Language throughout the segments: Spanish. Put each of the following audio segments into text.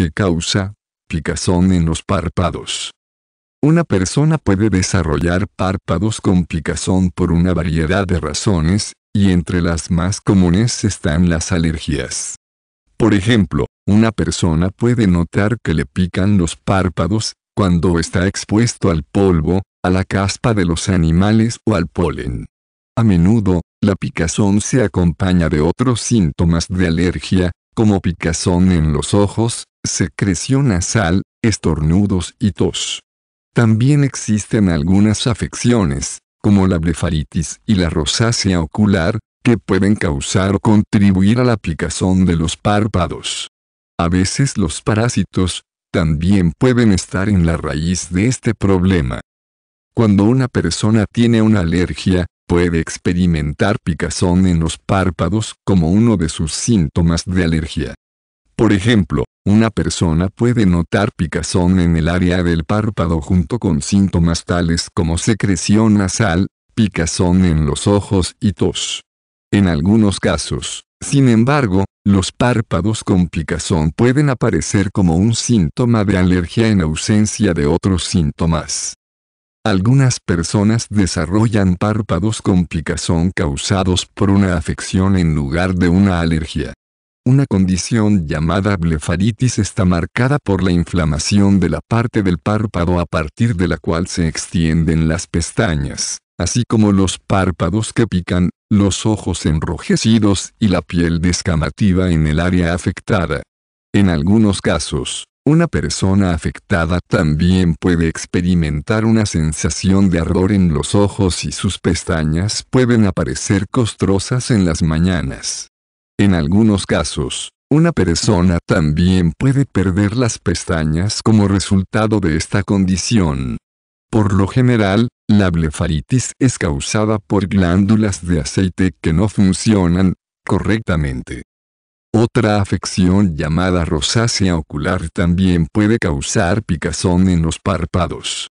que causa picazón en los párpados. Una persona puede desarrollar párpados con picazón por una variedad de razones, y entre las más comunes están las alergias. Por ejemplo, una persona puede notar que le pican los párpados cuando está expuesto al polvo, a la caspa de los animales o al polen. A menudo, la picazón se acompaña de otros síntomas de alergia, como picazón en los ojos, secreción nasal, estornudos y tos. También existen algunas afecciones, como la blefaritis y la rosácea ocular, que pueden causar o contribuir a la picazón de los párpados. A veces los parásitos también pueden estar en la raíz de este problema. Cuando una persona tiene una alergia, puede experimentar picazón en los párpados como uno de sus síntomas de alergia. Por ejemplo, una persona puede notar picazón en el área del párpado junto con síntomas tales como secreción nasal, picazón en los ojos y tos. En algunos casos, sin embargo, los párpados con picazón pueden aparecer como un síntoma de alergia en ausencia de otros síntomas. Algunas personas desarrollan párpados con picazón causados por una afección en lugar de una alergia. Una condición llamada blefaritis está marcada por la inflamación de la parte del párpado a partir de la cual se extienden las pestañas, así como los párpados que pican, los ojos enrojecidos y la piel descamativa en el área afectada. En algunos casos, una persona afectada también puede experimentar una sensación de ardor en los ojos y sus pestañas pueden aparecer costrosas en las mañanas. En algunos casos, una persona también puede perder las pestañas como resultado de esta condición. Por lo general, la blefaritis es causada por glándulas de aceite que no funcionan correctamente. Otra afección llamada rosácea ocular también puede causar picazón en los párpados.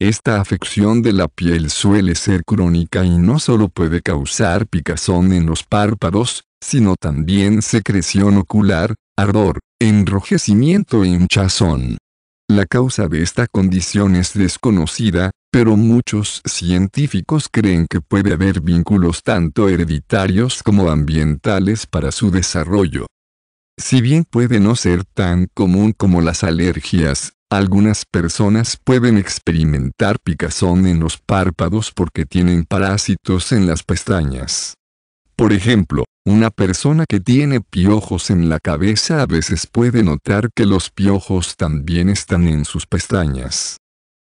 Esta afección de la piel suele ser crónica y no solo puede causar picazón en los párpados, sino también secreción ocular, ardor, enrojecimiento e hinchazón. La causa de esta condición es desconocida, pero muchos científicos creen que puede haber vínculos tanto hereditarios como ambientales para su desarrollo. Si bien puede no ser tan común como las alergias, algunas personas pueden experimentar picazón en los párpados porque tienen parásitos en las pestañas. Por ejemplo, una persona que tiene piojos en la cabeza a veces puede notar que los piojos también están en sus pestañas.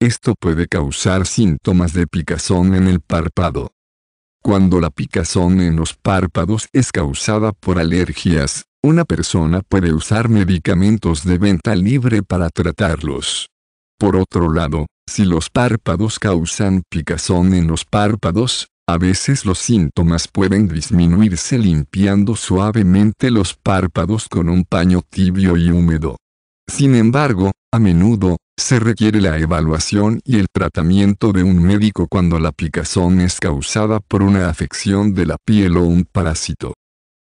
Esto puede causar síntomas de picazón en el párpado. Cuando la picazón en los párpados es causada por alergias, una persona puede usar medicamentos de venta libre para tratarlos. Por otro lado, si los párpados causan picazón en los párpados, a veces los síntomas pueden disminuirse limpiando suavemente los párpados con un paño tibio y húmedo. Sin embargo, a menudo, se requiere la evaluación y el tratamiento de un médico cuando la picazón es causada por una afección de la piel o un parásito.